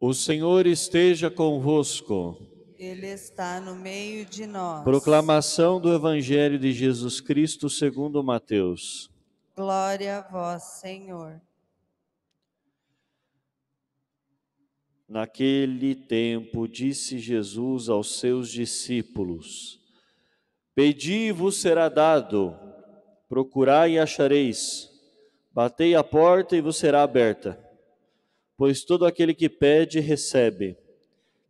O Senhor esteja convosco. Ele está no meio de nós. Proclamação do Evangelho de Jesus Cristo segundo Mateus. Glória a vós, Senhor. Naquele tempo disse Jesus aos seus discípulos: Pedi-vos e será dado, procurai e achareis, batei a porta e vos será aberta. Pois todo aquele que pede, recebe.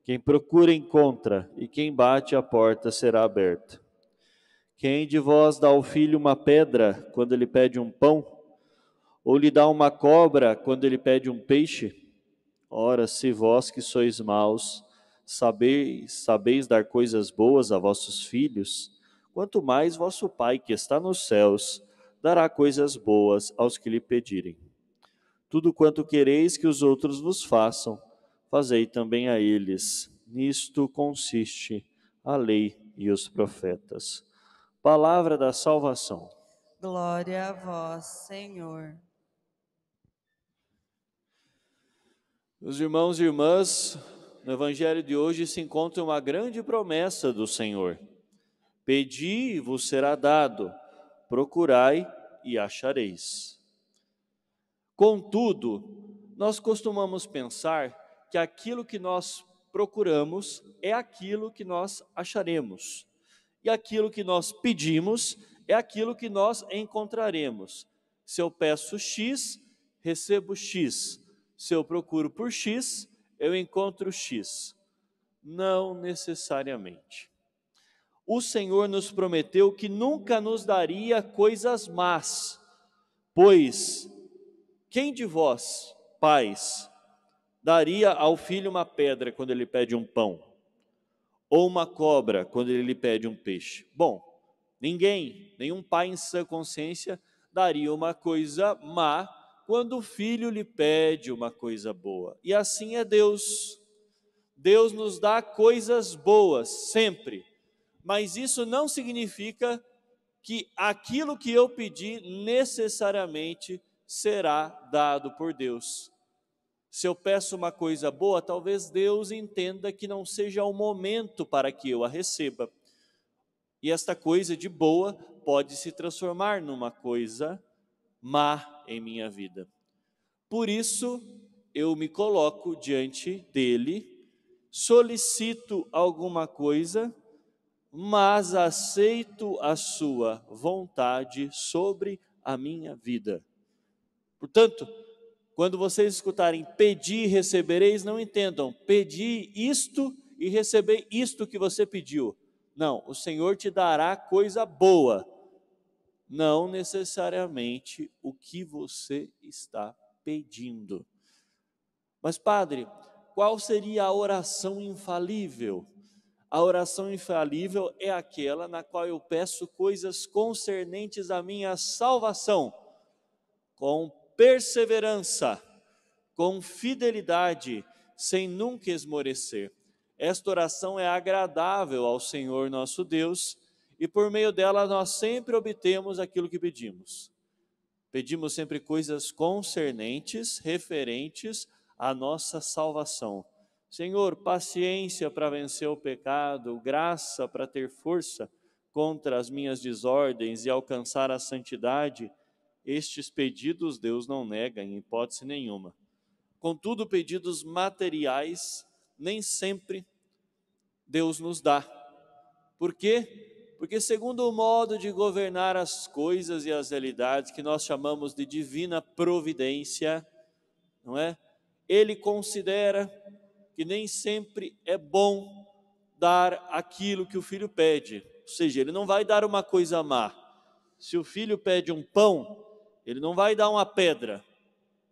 Quem procura, encontra, e quem bate, a porta será aberta. Quem de vós dá ao filho uma pedra quando ele pede um pão? Ou lhe dá uma cobra quando ele pede um peixe? Ora, se vós que sois maus, sabeis, sabeis dar coisas boas a vossos filhos, quanto mais vosso Pai que está nos céus dará coisas boas aos que lhe pedirem. Tudo quanto quereis que os outros vos façam, fazei também a eles. Nisto consiste a lei e os profetas. Palavra da salvação. Glória a vós, Senhor. Os irmãos e irmãs, no Evangelho de hoje se encontra uma grande promessa do Senhor: Pedi e vos será dado, procurai e achareis. Contudo, nós costumamos pensar que aquilo que nós procuramos é aquilo que nós acharemos, e aquilo que nós pedimos é aquilo que nós encontraremos. Se eu peço X, recebo X. Se eu procuro por X, eu encontro X. Não necessariamente. O Senhor nos prometeu que nunca nos daria coisas más, pois quem de vós, pais, daria ao filho uma pedra quando ele pede um pão? Ou uma cobra quando ele lhe pede um peixe? Bom, ninguém, nenhum pai em sã consciência daria uma coisa má quando o filho lhe pede uma coisa boa. E assim é Deus. Deus nos dá coisas boas sempre, mas isso não significa que aquilo que eu pedi necessariamente será dado por Deus. Se eu peço uma coisa boa, talvez Deus entenda que não seja o momento para que eu a receba. E esta coisa de boa pode se transformar numa coisa má em minha vida. Por isso, eu me coloco diante dele, solicito alguma coisa, mas aceito a sua vontade sobre a minha vida. Portanto, quando vocês escutarem pedi e recebereis, não entendam, pedi isto e recebei isto que você pediu. Não, o Senhor te dará coisa boa, não necessariamente o que você está pedindo. Mas, Padre, qual seria a oração infalível? A oração infalível é aquela na qual eu peço coisas concernentes à minha salvação, com perseverança, com fidelidade, sem nunca esmorecer. Esta oração é agradável ao Senhor nosso Deus e por meio dela nós sempre obtemos aquilo que pedimos. Pedimos sempre coisas concernentes, referentes à nossa salvação. Senhor, paciência para vencer o pecado, graça para ter força contra as minhas desordens e alcançar a santidade estes pedidos Deus não nega em hipótese nenhuma. Contudo, pedidos materiais nem sempre Deus nos dá. Por quê? Porque, segundo o modo de governar as coisas e as realidades que nós chamamos de divina providência, não é? Ele considera que nem sempre é bom dar aquilo que o filho pede. Ou seja, ele não vai dar uma coisa má. Se o filho pede um pão, ele não vai dar uma pedra,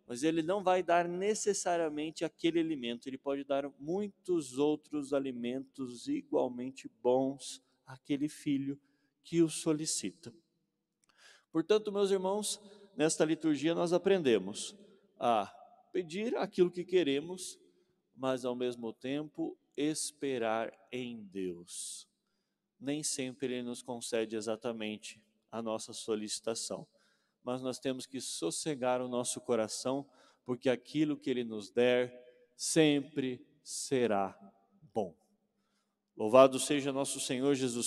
mas ele não vai dar necessariamente aquele alimento. Ele pode dar muitos outros alimentos igualmente bons àquele filho que o solicita. Portanto, meus irmãos, nesta liturgia nós aprendemos a pedir aquilo que queremos, mas ao mesmo tempo esperar em Deus. Nem sempre Ele nos concede exatamente a nossa solicitação mas nós temos que sossegar o nosso coração, porque aquilo que Ele nos der sempre será bom. Louvado seja nosso Senhor Jesus